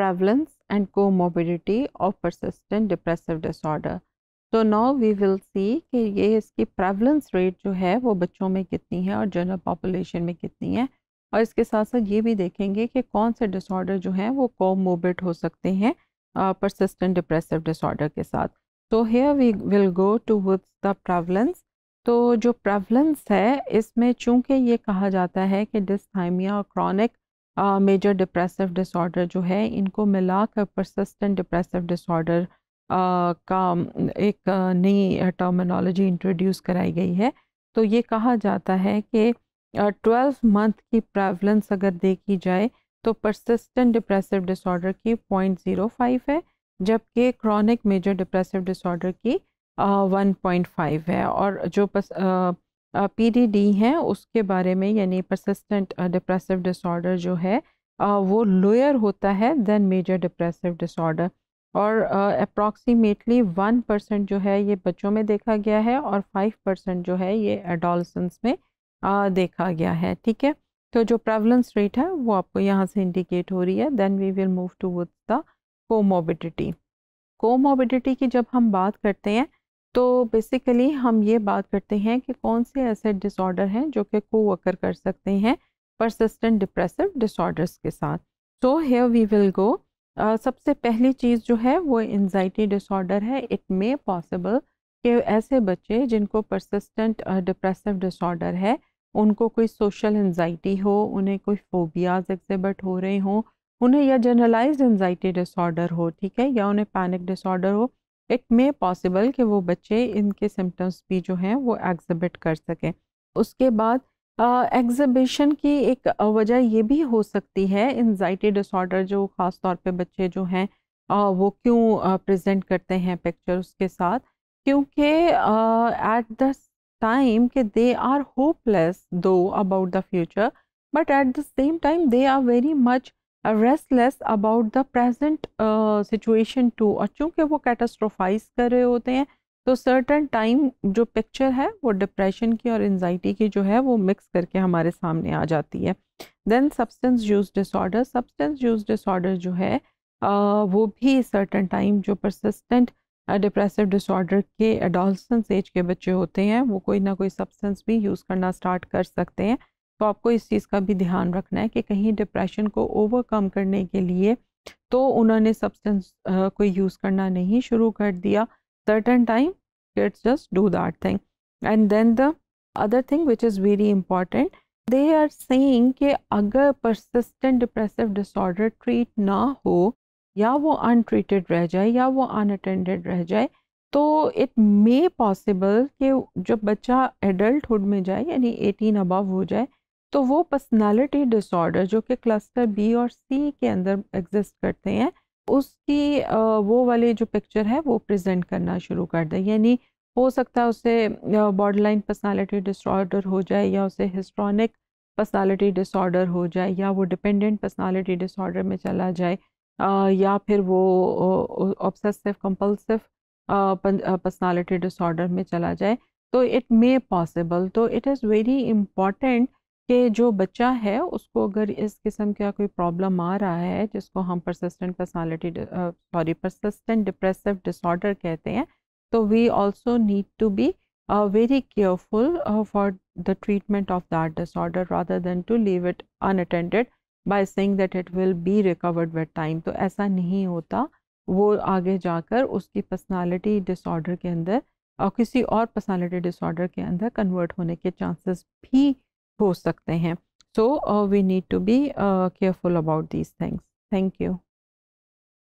prevalence and comorbidity of persistent depressive disorder. तो now we will see कि ये इसकी प्रेवलेंस रेट जो है वो बच्चों में कितनी है और जनरल पॉपुलेशन में कितनी है और इसके साथ साथ ये भी देखेंगे कि कौन से डिसऑर्डर जो हैं वो कोमोबिड हो सकते हैं परसिस्टेंट डिप्रेसिव डिसऑर्डर के साथ तो here we will go to with the prevalence तो जो प्रेवलेंस है इसमें चूंकि ये कहा जाता है कि डिस्थाइमिया और क्रॉनिक मेजर डिप्रेसिव डिसऑर्डर जो है इनको मिलाकर परसिस्टेंट डिप्रेसिव डिसऑर्डर का एक नई टर्मिनोलॉजी इंट्रोड्यूस कराई गई है तो ये कहा जाता है कि ट्वेल्व मंथ की प्रेवलेंस अगर देखी जाए तो परसिस्टेंट डिप्रेसिव डिसऑर्डर की पॉइंट ज़ीरो फाइव है जबकि क्रॉनिक मेजर डिप्रेसिव डिसऑर्डर की वन पॉइंट फाइव है और जो पस, uh, पीडीडी हैं उसके बारे में यानी परसिस्टेंट डिप्रेसिव डिसऑर्डर जो है वो लोअर होता है देन मेजर डिप्रेसिव डिसऑर्डर और अप्रॉक्सीमेटली वन परसेंट जो है ये बच्चों में देखा गया है और फाइव परसेंट जो है ये एडोलसेंस में आ, देखा गया है ठीक है तो जो प्रेवलेंस रेट है वो आपको यहाँ से इंडिकेट हो रही है then we will move to the comorbidity comorbidity की जब हम बात करते हैं तो बेसिकली हम ये बात करते हैं कि कौन से ऐसे डिसऑर्डर हैं जो कि को वर्कर कर सकते हैं परसिस्टेंट डिप्रेसिव डिसऑर्डर्स के साथ so here we will go सबसे पहली चीज़ जो है वो एनजाइटी डिसऑर्डर है इट मे पॉसिबल कि ऐसे बच्चे जिनको परसिस्टेंट डिप्रेसिव डिसऑर्डर है उनको कोई सोशल एनजाइटी हो उन्हें कोई फोबियाज एग्जिबट हो रहे हों उन्हें या जनरलाइज एनजाइटी डिसऑर्डर हो ठीक है या उन्हें पैनिक डिसऑर्डर हो इट मे पॉसिबल कि वो बच्चे इनके सिम्टम्स भी जो हैं वो एग्जिबिट कर सकें उसके बाद एग्जिबिशन की एक वजह ये भी हो सकती है इन्जाइटी डिसऑर्डर जो ख़ास तौर पे बच्चे जो हैं वो क्यों प्रेजेंट करते हैं पिक्चर उसके साथ क्योंकि एट द टाइम के they are hopeless though about the future but at the same time they are very much restless about the present situation too और चूंकि वो कैटास्ट्रोफाइज कर रहे होते हैं तो सर्टन टाइम जो पिक्चर है वो डिप्रेशन की और एनजाइटी की जो है वो मिक्स करके हमारे सामने आ जाती है then substance use disorder substance use disorder जो है uh, वो भी सर्टन टाइम जो परसिस्टेंट डिप्रेसिव डिसऑर्डर के एडोलसेंस एज के बच्चे होते हैं वो कोई ना कोई सब्सटेंस भी यूज़ करना स्टार्ट कर सकते हैं तो आपको इस चीज़ का भी ध्यान रखना है कि कहीं डिप्रेशन को ओवरकम करने के लिए तो उन्होंने सब्सटेंस कोई यूज़ करना नहीं शुरू कर दिया certain time it's just do that thing and then the other thing which is very important they are saying कि अगर परसिस्टेंट डिप्रेसिव डिसऑर्डर ट्रीट ना हो या वो अनट्रीटेड रह जाए या वो अनअटेंडेड रह जाए तो इट मे पॉसिबल कि जब बच्चा एडल्टुड में जाए यानी एटीन अबव हो जाए तो वो पर्सनालिटी डिसऑर्डर जो कि क्लस्टर बी और सी के अंदर एग्जिस्ट करते हैं उसकी वो वाली जो पिक्चर है वो प्रेजेंट करना शुरू कर दें यानी हो सकता है उसे बॉर्डर लाइन पर्सनालिटी डिसऑर्डर हो जाए या उसे हिस्ट्रॉनिक पर्सनालिटी डिसऑर्डर हो जाए या वो डिपेंडेंट पर्सनालिटी डिसऑर्डर में चला जाए या फिर वो ऑब्सेसिव कंपल्सिव पर्सनालिटी डिसऑर्डर में चला जाए तो इट मे पॉसिबल तो इट इज़ वेरी इम्पॉर्टेंट कि जो बच्चा है उसको अगर इस किस्म का कोई प्रॉब्लम आ रहा है जिसको हम persistent personality sorry persistent depressive disorder कहते हैं तो we also need to be very careful for the treatment of that disorder rather than to leave it unattended by saying that it will be recovered with time तो ऐसा नहीं होता वो आगे जाकर उसकी पर्सनालिटी डिसऑर्डर के अंदर और किसी और पर्सनालिटी डिसऑर्डर के अंदर कन्वर्ट होने के चांसेस भी हो सकते हैं so we need to be careful about these things thank you